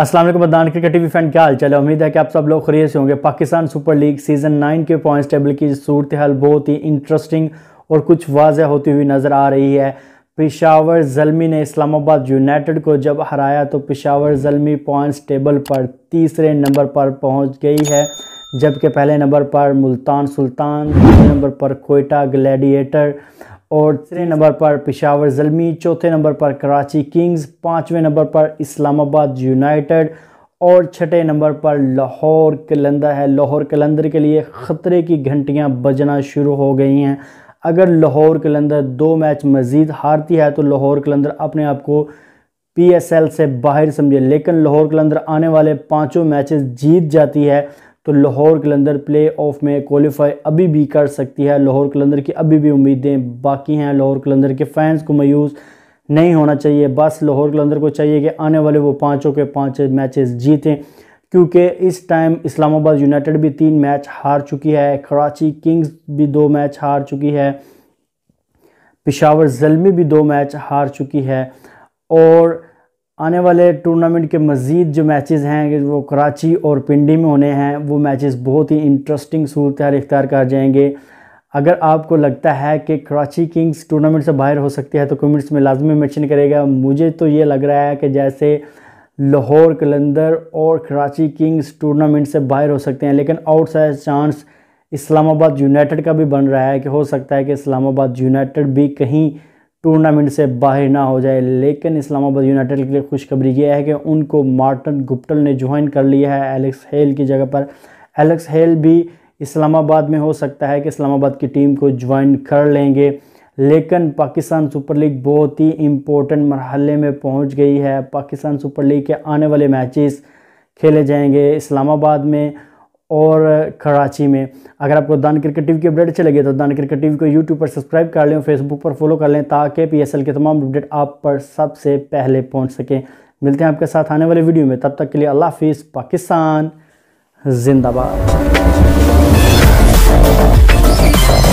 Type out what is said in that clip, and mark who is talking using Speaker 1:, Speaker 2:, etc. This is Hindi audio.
Speaker 1: असलम बदान क्रिकेट टी वी फैन क्या हाल चाल है उम्मीद है कि आप सब लोग खरीद से होंगे Pakistan super league season nine के पॉइंट्स टेबल की सूरत हाल बहुत ही इंटरेस्टिंग और कुछ वाजह होती हुई नज़र आ रही है पिशावर जलमी ने इस्लामाबाद यूनाइटेड को जब हराया तो पिशावर जलमी पॉइंट्स टेबल पर तीसरे नंबर पर पहुँच गई है जबकि पहले नंबर पर मुल्तान सुल्तान दूसरे नंबर पर कोयटा ग्लैडिएटर और तीसरे नंबर पर पिशावर जलमी चौथे नंबर पर कराची किंग्स पाँचवें नंबर पर इस्लामाबाद यूनाइटेड और छठे नंबर पर लाहौर कलंदर है लाहौर कलंदर के लिए ख़तरे की घंटियां बजना शुरू हो गई हैं अगर लाहौर कलंदर दो मैच मज़ीद हारती है तो लाहौर कलंदर अपने आप को पीएसएल से बाहर समझे लेकिन लाहौर कलंदर आने वाले पाँचों मैचेस जीत जाती है तो लाहौर कलंदर प्ले ऑफ में क्वालिफाई अभी भी कर सकती है लाहौर कलंदर की अभी भी उम्मीदें बाकी हैं लाहौर कलंदर के फैंस को मायूस नहीं होना चाहिए बस लाहौर कलंदर को चाहिए कि आने वाले वो पाँचों के पाँच मैचेस जीतें क्योंकि इस टाइम इस्लामाबाद यूनाइटेड भी तीन मैच हार चुकी है कराची किंग्स भी दो मैच हार चुकी है पिशावर जलमी भी दो मैच हार चुकी है और आने वाले टूर्नामेंट के मज़ीद जो मैचेस हैं वो कराची और पिंडी में होने हैं वो मैचेस बहुत ही इंटरेस्टिंग सूरत इख्तियार कर जाएंगे अगर आपको लगता है कि कराची किंग्स टूर्नामेंट से बाहर हो सकती है तो कमेंट्स में लाजमी मैंशन करेगा मुझे तो ये लग रहा है कि जैसे लाहौर कलंदर और कराची किंग्स टूर्नामेंट से बाहर हो सकते हैं लेकिन आउटसाइड चांस इस्लामाबाद यूनाइटेड का भी बन रहा है कि हो सकता है कि इस्लामाबाद यूनाइटेड भी कहीं टूर्नामेंट से बाहर ना हो जाए लेकिन इस्लामाबाद यूनाइटेड के लिए खुशखबरी यह है कि उनको मार्टन गुप्टल ने ज्वाइन कर लिया है एलेक्स हेल की जगह पर एलेक्स हेल भी इस्लामाबाद में हो सकता है कि इस्लामाबाद की टीम को ज्वाइन कर लेंगे लेकिन पाकिस्तान सुपर लीग बहुत ही इम्पोर्टेंट मरहले में पहुंच गई है पाकिस्तान सुपर लीग के आने वाले मैचेस खेले जाएंगे इस्लामाबाद में और कराची में अगर आपको दान क्रिकेट टीवी की अपडेट अच्छी लगे तो दान क्रिकेट टीवी को यूट्यूब पर सब्सक्राइब कर लें फेसबुक पर फॉलो कर लें ताकि पी एस एल के तमाम अपडेट आप पर सबसे पहले पहुँच सकें मिलते हैं आपके साथ आने वाले वीडियो में तब तक के लिए अल्लाह हाफिज़ पाकिस्तान जिंदाबाद